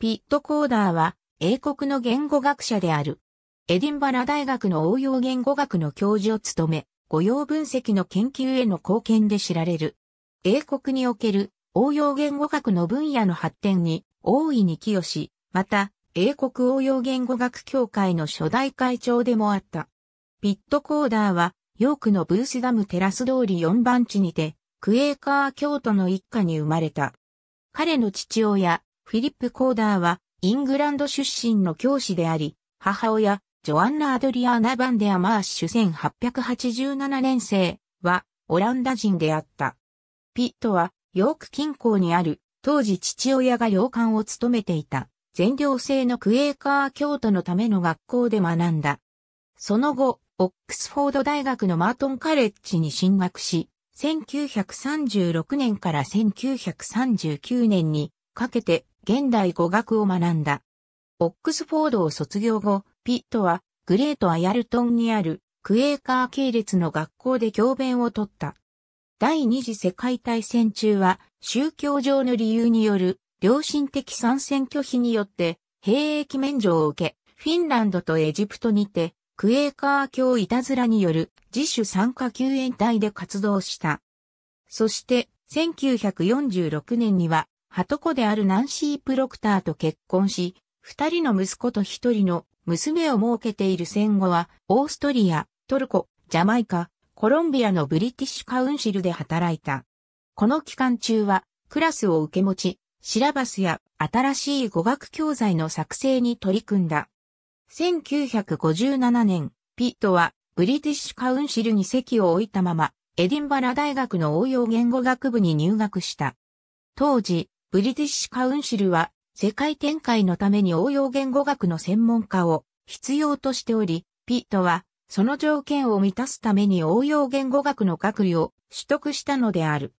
ピットコーダーは英国の言語学者である。エディンバラ大学の応用言語学の教授を務め、語用分析の研究への貢献で知られる。英国における応用言語学の分野の発展に大いに寄与し、また、英国応用言語学協会の初代会長でもあった。ピットコーダーは、ヨークのブースダムテラス通り4番地にて、クエーカー教徒の一家に生まれた。彼の父親、フィリップ・コーダーは、イングランド出身の教師であり、母親、ジョアンナ・アドリアーナ・バンデア・マーシュ1887年生は、オランダ人であった。ピットは、ヨーク近郊にある、当時父親が洋館を務めていた、全寮制のクエーカー教徒のための学校で学んだ。その後、オックスフォード大学のマートンカレッジに進学し、1936年から1939年にかけて現代語学を学んだ。オックスフォードを卒業後、ピットはグレート・アヤルトンにあるクエーカー系列の学校で教鞭を取った。第二次世界大戦中は宗教上の理由による良心的参戦拒否によって兵役免除を受け、フィンランドとエジプトにてクエーカー教いたずらによる自主参加救援隊で活動した。そして1946年にははとこであるナンシー・プロクターと結婚し、二人の息子と一人の娘を設けている戦後は、オーストリア、トルコ、ジャマイカ、コロンビアのブリティッシュカウンシルで働いた。この期間中は、クラスを受け持ち、シラバスや新しい語学教材の作成に取り組んだ。1957年、ピットはブリティッシュカウンシルに席を置いたまま、エディンバラ大学の応用言語学部に入学した。当時、ブリティッシュカウンシルは世界展開のために応用言語学の専門家を必要としており、ピットはその条件を満たすために応用言語学の学位を取得したのである。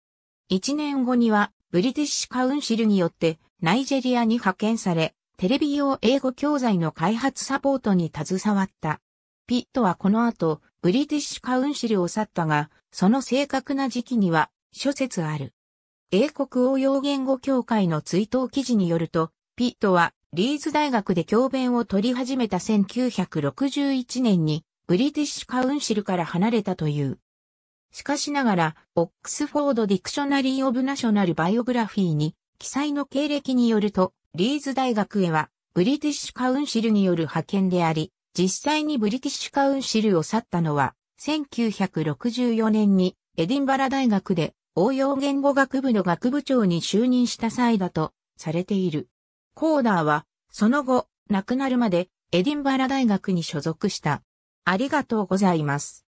1年後にはブリティッシュカウンシルによってナイジェリアに派遣され、テレビ用英語教材の開発サポートに携わった。ピットはこの後、ブリティッシュカウンシルを去ったが、その正確な時期には諸説ある。英国応用言語協会の追悼記事によると、ピットはリーズ大学で教鞭を取り始めた1961年にブリティッシュカウンシルから離れたという。しかしながら、オックスフォード・ディクショナリー・オブ・ナショナル・バイオグラフィーに記載の経歴によると、リーズ大学へはブリティッシュカウンシルによる派遣であり、実際にブリティッシュカウンシルを去ったのは、1964年にエディンバラ大学で応用言語学部の学部長に就任した際だとされている。コーダーは、その後、亡くなるまでエディンバラ大学に所属した。ありがとうございます。